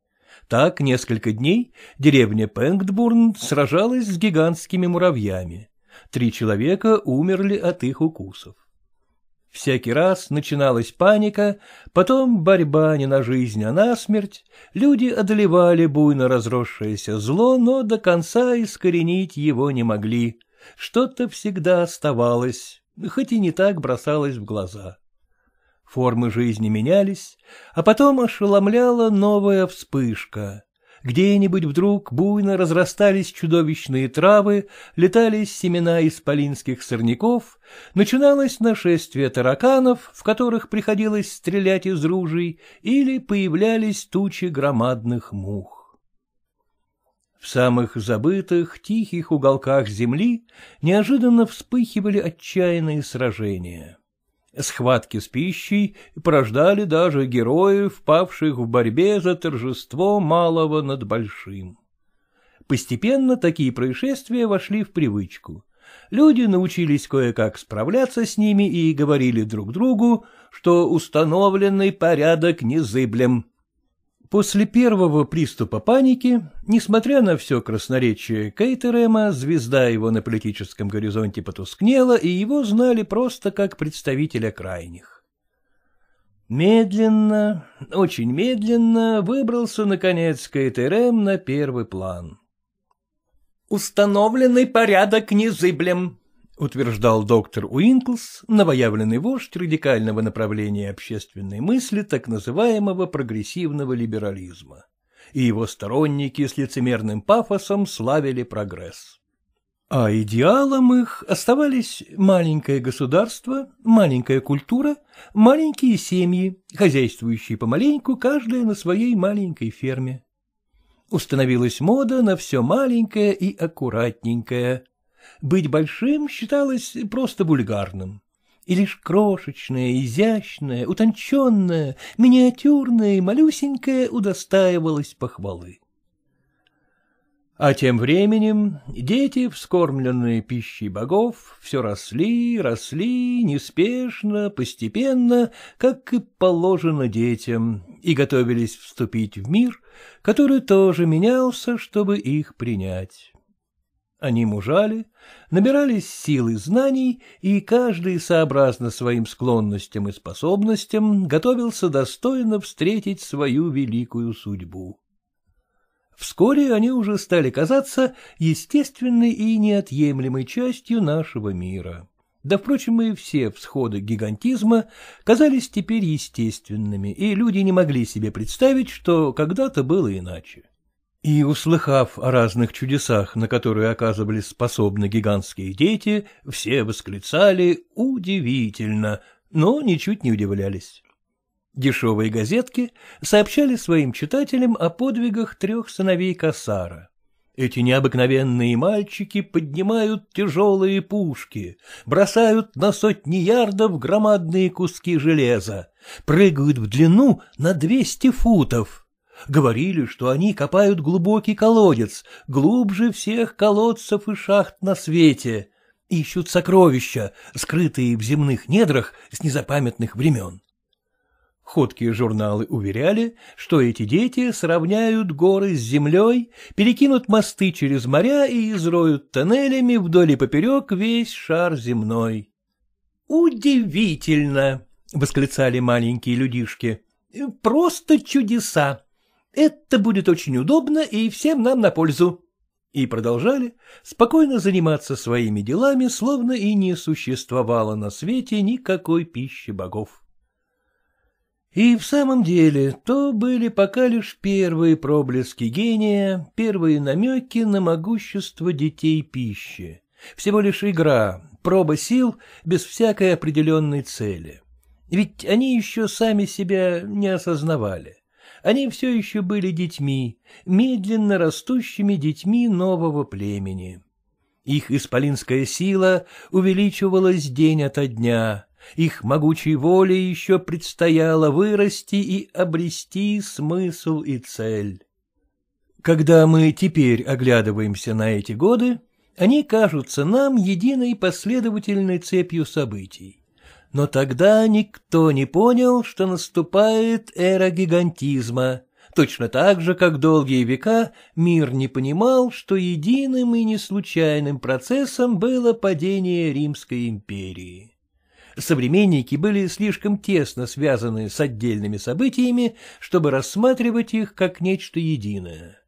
Так несколько дней деревня Пенгтбурн сражалась с гигантскими муравьями. Три человека умерли от их укусов. Всякий раз начиналась паника, потом борьба не на жизнь, а на смерть. Люди одолевали буйно разросшееся зло, но до конца искоренить его не могли. Что-то всегда оставалось, хоть и не так бросалось в глаза. Формы жизни менялись, а потом ошеломляла новая вспышка. Где-нибудь вдруг буйно разрастались чудовищные травы, летались семена исполинских сорняков, начиналось нашествие тараканов, в которых приходилось стрелять из ружей, или появлялись тучи громадных мух. В самых забытых, тихих уголках земли неожиданно вспыхивали отчаянные сражения. Схватки с пищей порождали даже героев, павших в борьбе за торжество малого над большим. Постепенно такие происшествия вошли в привычку. Люди научились кое-как справляться с ними и говорили друг другу, что установленный порядок незыблем, После первого приступа паники, несмотря на все красноречие Кейтерема, звезда его на политическом горизонте потускнела, и его знали просто как представителя крайних. Медленно, очень медленно выбрался, наконец, Кейтерем на первый план. «Установленный порядок незыблем», — утверждал доктор Уинклс, новоявленный вождь радикального направления общественной мысли так называемого прогрессивного либерализма. И его сторонники с лицемерным пафосом славили прогресс. А идеалом их оставались маленькое государство, маленькая культура, маленькие семьи, хозяйствующие помаленьку, каждая на своей маленькой ферме. Установилась мода на все маленькое и аккуратненькое. Быть большим считалось просто бульгарным, И лишь крошечное, изящное, утонченное, миниатюрное и малюсенькое удостаивалось похвалы. А тем временем дети, вскормленные пищей богов, все росли, росли, неспешно, постепенно, как и положено детям, и готовились вступить в мир, который тоже менялся, чтобы их принять. Они мужали, набирались сил и знаний, и каждый, сообразно своим склонностям и способностям, готовился достойно встретить свою великую судьбу. Вскоре они уже стали казаться естественной и неотъемлемой частью нашего мира. Да, впрочем, и все всходы гигантизма казались теперь естественными, и люди не могли себе представить, что когда-то было иначе. И, услыхав о разных чудесах, на которые оказывались способны гигантские дети, все восклицали «удивительно», но ничуть не удивлялись. Дешевые газетки сообщали своим читателям о подвигах трех сыновей Касара. Эти необыкновенные мальчики поднимают тяжелые пушки, бросают на сотни ярдов громадные куски железа, прыгают в длину на двести футов — Говорили, что они копают глубокий колодец, глубже всех колодцев и шахт на свете, ищут сокровища, скрытые в земных недрах с незапамятных времен. Ходкие журналы уверяли, что эти дети сравняют горы с землей, перекинут мосты через моря и изроют тоннелями вдоль и поперек весь шар земной. «Удивительно!» — восклицали маленькие людишки. «Просто чудеса!» Это будет очень удобно и всем нам на пользу. И продолжали спокойно заниматься своими делами, словно и не существовало на свете никакой пищи богов. И в самом деле, то были пока лишь первые проблески гения, первые намеки на могущество детей пищи. Всего лишь игра, проба сил без всякой определенной цели. Ведь они еще сами себя не осознавали. Они все еще были детьми, медленно растущими детьми нового племени. Их исполинская сила увеличивалась день ото дня, их могучей воле еще предстояло вырасти и обрести смысл и цель. Когда мы теперь оглядываемся на эти годы, они кажутся нам единой последовательной цепью событий. Но тогда никто не понял, что наступает эра гигантизма, точно так же, как долгие века мир не понимал, что единым и неслучайным процессом было падение Римской империи. Современники были слишком тесно связаны с отдельными событиями, чтобы рассматривать их как нечто единое.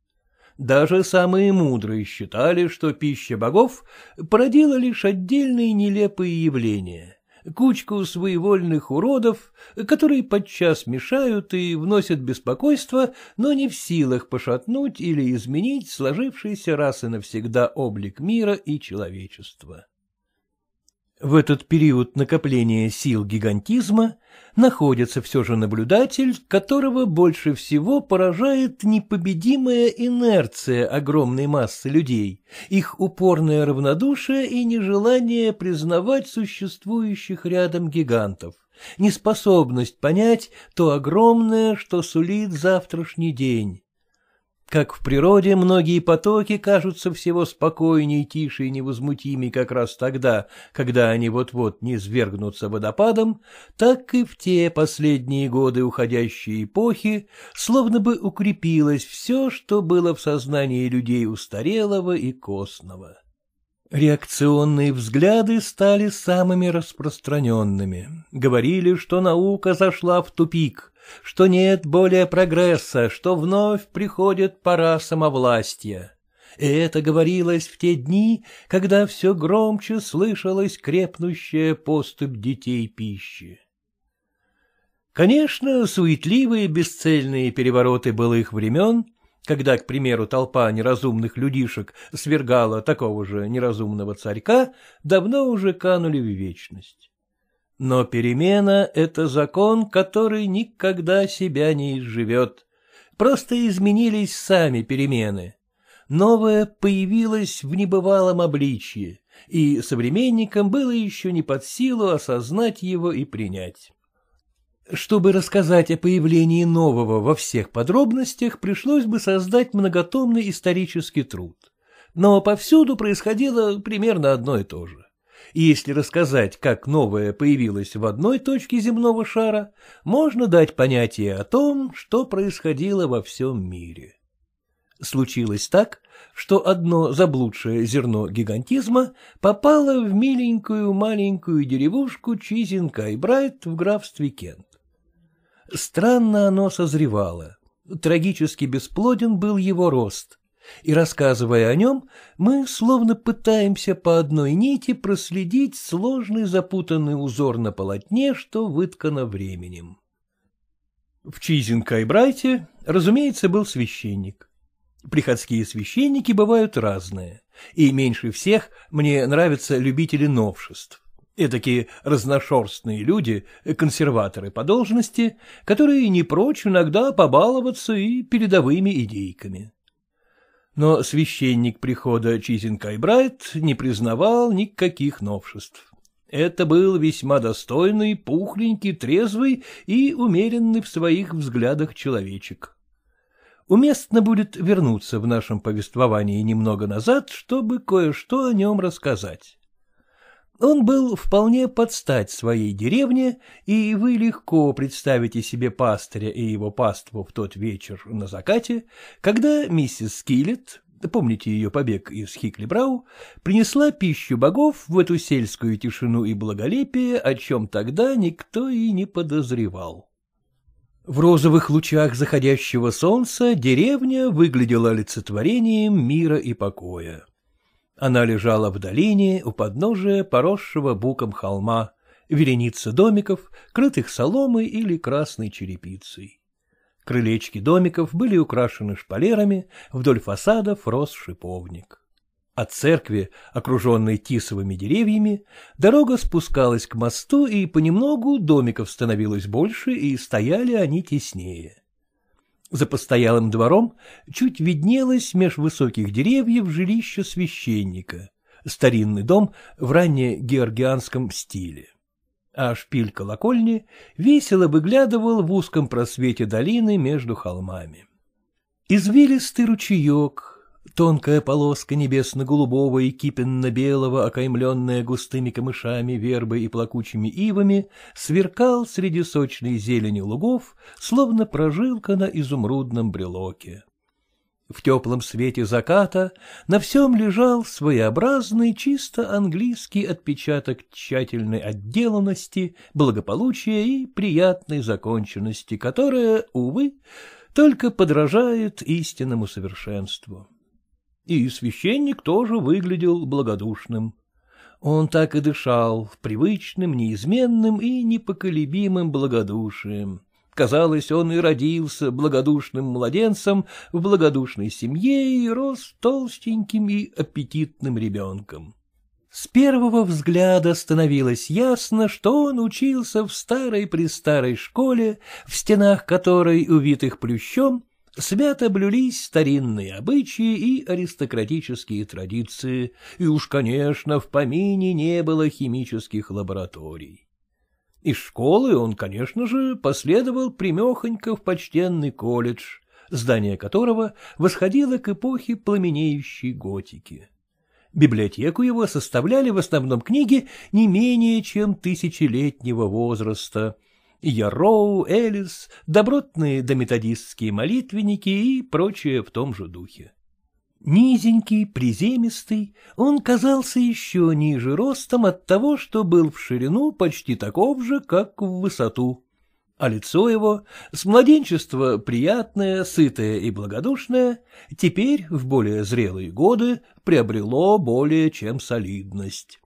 Даже самые мудрые считали, что пища богов породила лишь отдельные нелепые явления — кучку своевольных уродов, которые подчас мешают и вносят беспокойство, но не в силах пошатнуть или изменить сложившийся раз и навсегда облик мира и человечества. В этот период накопления сил гигантизма находится все же наблюдатель, которого больше всего поражает непобедимая инерция огромной массы людей, их упорное равнодушие и нежелание признавать существующих рядом гигантов, неспособность понять то огромное, что сулит завтрашний день, как в природе многие потоки кажутся всего спокойнее, тише и невозмутимее как раз тогда, когда они вот-вот не свергнутся водопадом, так и в те последние годы уходящей эпохи словно бы укрепилось все, что было в сознании людей устарелого и костного. Реакционные взгляды стали самыми распространенными. Говорили, что наука зашла в тупик — что нет более прогресса, что вновь приходит пора самовластия. И это говорилось в те дни, когда все громче слышалась крепнущая поступь детей пищи. Конечно, суетливые бесцельные перевороты былых времен, когда, к примеру, толпа неразумных людишек свергала такого же неразумного царька, давно уже канули в вечность. Но перемена — это закон, который никогда себя не изживет. Просто изменились сами перемены. Новое появилось в небывалом обличье, и современникам было еще не под силу осознать его и принять. Чтобы рассказать о появлении нового во всех подробностях, пришлось бы создать многотомный исторический труд. Но повсюду происходило примерно одно и то же и если рассказать, как новое появилось в одной точке земного шара, можно дать понятие о том, что происходило во всем мире. Случилось так, что одно заблудшее зерно гигантизма попало в миленькую маленькую деревушку Чизинка и Брайт в графстве Кент. Странно оно созревало. Трагически бесплоден был его рост и, рассказывая о нем, мы словно пытаемся по одной нити проследить сложный запутанный узор на полотне, что выткано временем. В Чизинг-Кайбрайте, разумеется, был священник. Приходские священники бывают разные, и меньше всех мне нравятся любители новшеств. Этакие разношерстные люди, консерваторы по должности, которые не прочь иногда побаловаться и передовыми идейками но священник прихода Чизинка и Брайт не признавал никаких новшеств. Это был весьма достойный, пухленький, трезвый и умеренный в своих взглядах человечек. Уместно будет вернуться в нашем повествовании немного назад, чтобы кое-что о нем рассказать. Он был вполне под стать своей деревне, и вы легко представите себе пастыря и его паству в тот вечер на закате, когда миссис Скиллет, помните ее побег из Хиклибрау, принесла пищу богов в эту сельскую тишину и благолепие, о чем тогда никто и не подозревал. В розовых лучах заходящего солнца деревня выглядела олицетворением мира и покоя. Она лежала в долине у подножия поросшего буком холма, вереница домиков, крытых соломой или красной черепицей. Крылечки домиков были украшены шпалерами, вдоль фасадов рос шиповник. От церкви, окруженной тисовыми деревьями, дорога спускалась к мосту, и понемногу домиков становилось больше, и стояли они теснее. За постоялым двором чуть виднелось меж высоких деревьев жилище священника, старинный дом в ранне георгианском стиле. А шпиль колокольни весело выглядывал в узком просвете долины между холмами. Извилистый ручеек, тонкая полоска небесно-голубого и кипенно-белого, окаймленная густыми камышами, вербой и плакучими ивами, сверкал среди сочной зелени лугов, словно прожилка на изумрудном брелоке. В теплом свете заката на всем лежал своеобразный чисто английский отпечаток тщательной отделанности, благополучия и приятной законченности, которая, увы, только подражает истинному совершенству. И священник тоже выглядел благодушным. Он так и дышал, привычным, неизменным и непоколебимым благодушием. Казалось, он и родился благодушным младенцем в благодушной семье и рос толстеньким и аппетитным ребенком. С первого взгляда становилось ясно, что он учился в старой-престарой школе, в стенах которой, увитых плющом, Свято блюлись старинные обычаи и аристократические традиции, и уж, конечно, в помине не было химических лабораторий. Из школы он, конечно же, последовал примехонько в почтенный колледж, здание которого восходило к эпохе пламенеющей готики. Библиотеку его составляли в основном книги не менее чем тысячелетнего возраста, Яроу, Элис, добротные дометодистские молитвенники и прочее в том же духе. Низенький, приземистый, он казался еще ниже ростом от того, что был в ширину почти таков же, как в высоту. А лицо его, с младенчества приятное, сытое и благодушное, теперь, в более зрелые годы, приобрело более чем солидность.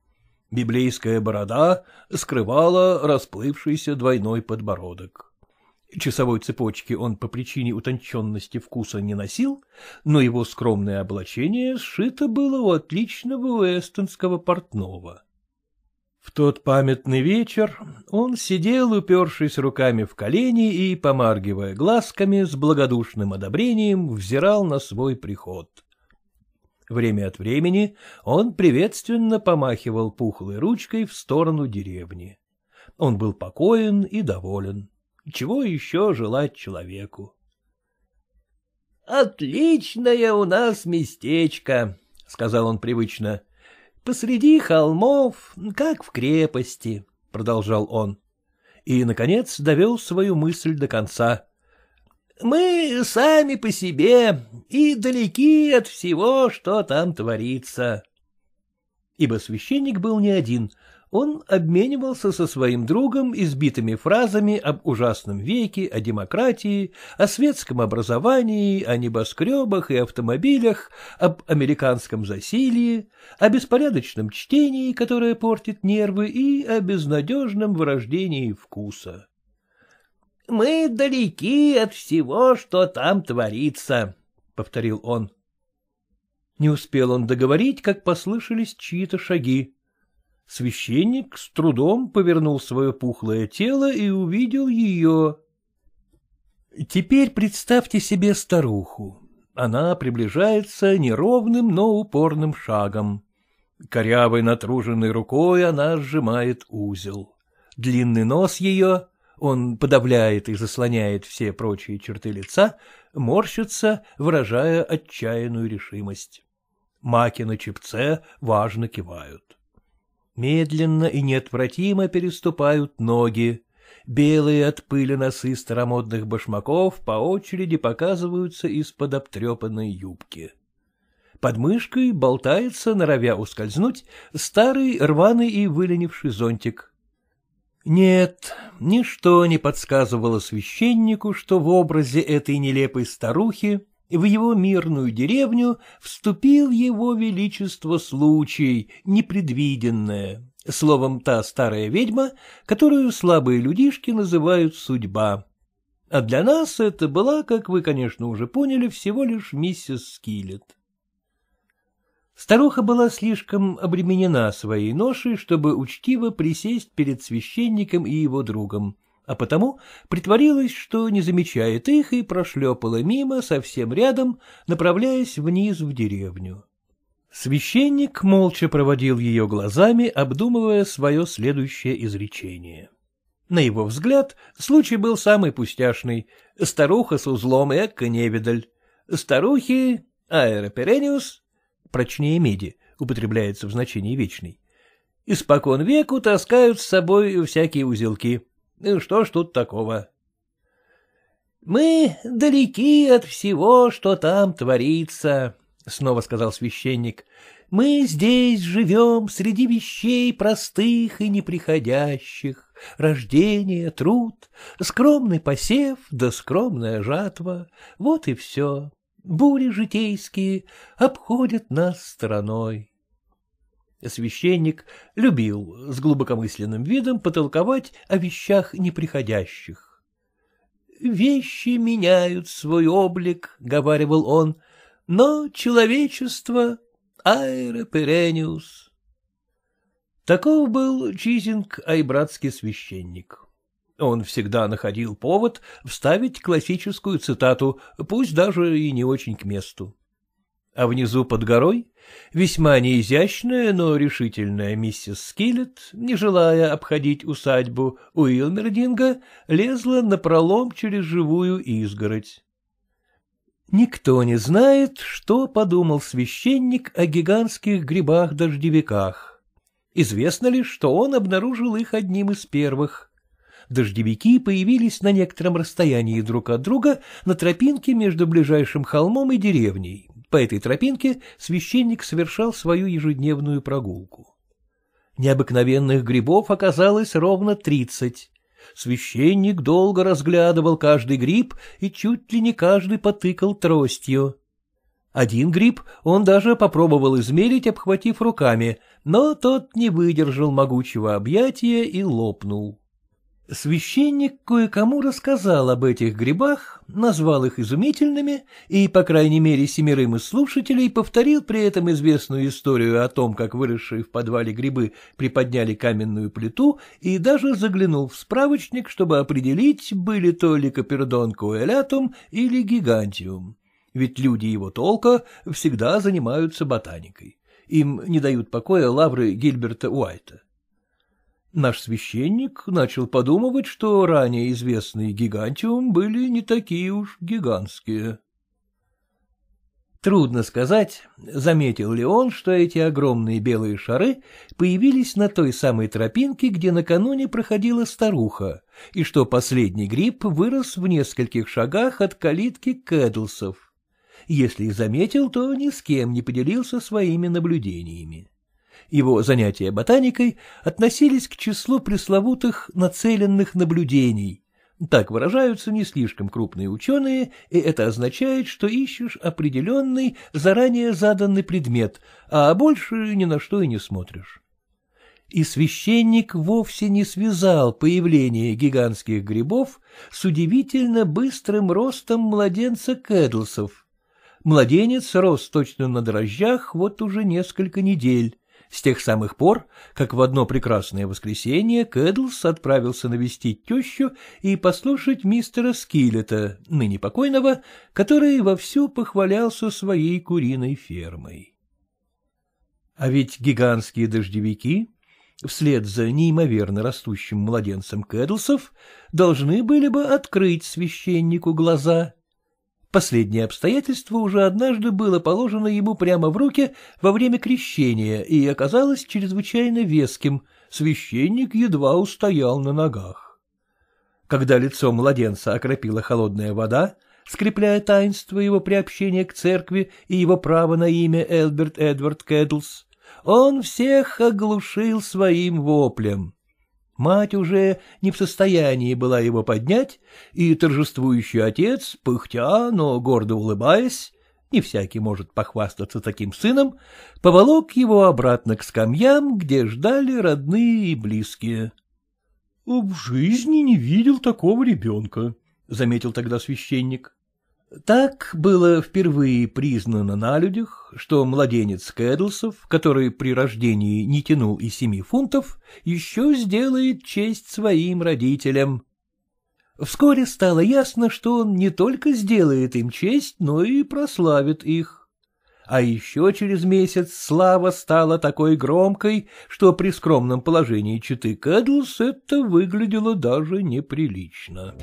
Библейская борода скрывала расплывшийся двойной подбородок. Часовой цепочки он по причине утонченности вкуса не носил, но его скромное облачение сшито было у отличного уэстонского портного. В тот памятный вечер он сидел, упершись руками в колени и, помаргивая глазками, с благодушным одобрением взирал на свой приход. Время от времени он приветственно помахивал пухлой ручкой в сторону деревни. Он был покоен и доволен. Чего еще желать человеку? — Отличное у нас местечко, — сказал он привычно. — Посреди холмов, как в крепости, — продолжал он. И, наконец, довел свою мысль до конца. Мы сами по себе и далеки от всего, что там творится. Ибо священник был не один, он обменивался со своим другом избитыми фразами об ужасном веке, о демократии, о светском образовании, о небоскребах и автомобилях, об американском засилье, о беспорядочном чтении, которое портит нервы, и о безнадежном вырождении вкуса мы далеки от всего, что там творится, — повторил он. Не успел он договорить, как послышались чьи-то шаги. Священник с трудом повернул свое пухлое тело и увидел ее. Теперь представьте себе старуху. Она приближается неровным, но упорным шагом. Корявой натруженной рукой она сжимает узел. Длинный нос ее он подавляет и заслоняет все прочие черты лица, морщится, выражая отчаянную решимость. Маки на чепце важно кивают. Медленно и неотвратимо переступают ноги. Белые от пыли носы старомодных башмаков по очереди показываются из-под обтрепанной юбки. Под мышкой болтается, норовя ускользнуть, старый рваный и выленивший зонтик. Нет, ничто не подсказывало священнику, что в образе этой нелепой старухи в его мирную деревню вступил его величество случай, непредвиденное, словом, та старая ведьма, которую слабые людишки называют судьба. А для нас это была, как вы, конечно, уже поняли, всего лишь миссис Скиллет. Старуха была слишком обременена своей ношей, чтобы учтиво присесть перед священником и его другом, а потому притворилась, что не замечает их, и прошлепала мимо, совсем рядом, направляясь вниз в деревню. Священник молча проводил ее глазами, обдумывая свое следующее изречение. На его взгляд, случай был самый пустяшный. Старуха с узлом и невидаль. Старухи аэроперениус прочнее меди, употребляется в значении вечный, испокон веку таскают с собой всякие узелки. Э, что ж тут такого? «Мы далеки от всего, что там творится», — снова сказал священник. «Мы здесь живем среди вещей простых и неприходящих, рождение, труд, скромный посев да скромная жатва, вот и все бури житейские обходят нас стороной. Священник любил с глубокомысленным видом потолковать о вещах неприходящих. «Вещи меняют свой облик», — говаривал он, — «но человечество — аэроперениус». Таков был Чизинг, айбратский священник. Он всегда находил повод вставить классическую цитату, пусть даже и не очень к месту. А внизу под горой весьма неизящная, но решительная миссис Скиллет, не желая обходить усадьбу Уилмердинга, лезла на пролом через живую изгородь. Никто не знает, что подумал священник о гигантских грибах-дождевиках. Известно лишь, что он обнаружил их одним из первых дождевики появились на некотором расстоянии друг от друга на тропинке между ближайшим холмом и деревней. По этой тропинке священник совершал свою ежедневную прогулку. Необыкновенных грибов оказалось ровно тридцать. Священник долго разглядывал каждый гриб и чуть ли не каждый потыкал тростью. Один гриб он даже попробовал измерить, обхватив руками, но тот не выдержал могучего объятия и лопнул. Священник кое-кому рассказал об этих грибах, назвал их изумительными и, по крайней мере, семерым из слушателей повторил при этом известную историю о том, как выросшие в подвале грибы приподняли каменную плиту и даже заглянул в справочник, чтобы определить, были то ли Капердон Куэлятум или Гигантиум. Ведь люди его толка всегда занимаются ботаникой. Им не дают покоя лавры Гильберта Уайта. Наш священник начал подумывать, что ранее известные гигантиум были не такие уж гигантские. Трудно сказать, заметил ли он, что эти огромные белые шары появились на той самой тропинке, где накануне проходила старуха, и что последний гриб вырос в нескольких шагах от калитки Кэдлсов. Если и заметил, то ни с кем не поделился своими наблюдениями его занятия ботаникой относились к числу пресловутых нацеленных наблюдений. Так выражаются не слишком крупные ученые, и это означает, что ищешь определенный, заранее заданный предмет, а больше ни на что и не смотришь. И священник вовсе не связал появление гигантских грибов с удивительно быстрым ростом младенца Кэдлсов. Младенец рос точно на дрожжах вот уже несколько недель. С тех самых пор, как в одно прекрасное воскресенье Кэдлс отправился навестить тещу и послушать мистера Скиллета, ныне покойного, который вовсю похвалялся своей куриной фермой. А ведь гигантские дождевики, вслед за неимоверно растущим младенцем Кэдлсов, должны были бы открыть священнику глаза — Последнее обстоятельство уже однажды было положено ему прямо в руки во время крещения и оказалось чрезвычайно веским, священник едва устоял на ногах. Когда лицо младенца окропила холодная вода, скрепляя таинство его приобщения к церкви и его право на имя Элберт Эдвард Кэдлс, он всех оглушил своим воплем. Мать уже не в состоянии была его поднять, и торжествующий отец, пыхтя, но гордо улыбаясь, не всякий может похвастаться таким сыном, поволок его обратно к скамьям, где ждали родные и близкие. — В жизни не видел такого ребенка, — заметил тогда священник. Так было впервые признано на людях, что младенец Кэдлсов, который при рождении не тянул и семи фунтов, еще сделает честь своим родителям. Вскоре стало ясно, что он не только сделает им честь, но и прославит их. А еще через месяц слава стала такой громкой, что при скромном положении читы Кэдлс это выглядело даже неприлично.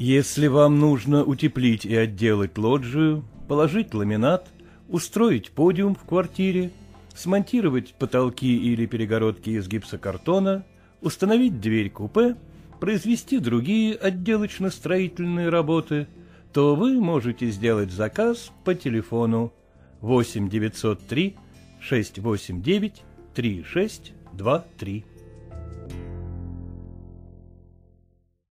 Если вам нужно утеплить и отделать лоджию, положить ламинат, устроить подиум в квартире, смонтировать потолки или перегородки из гипсокартона, установить дверь-купе, произвести другие отделочно-строительные работы, то вы можете сделать заказ по телефону 8 903 689 3623.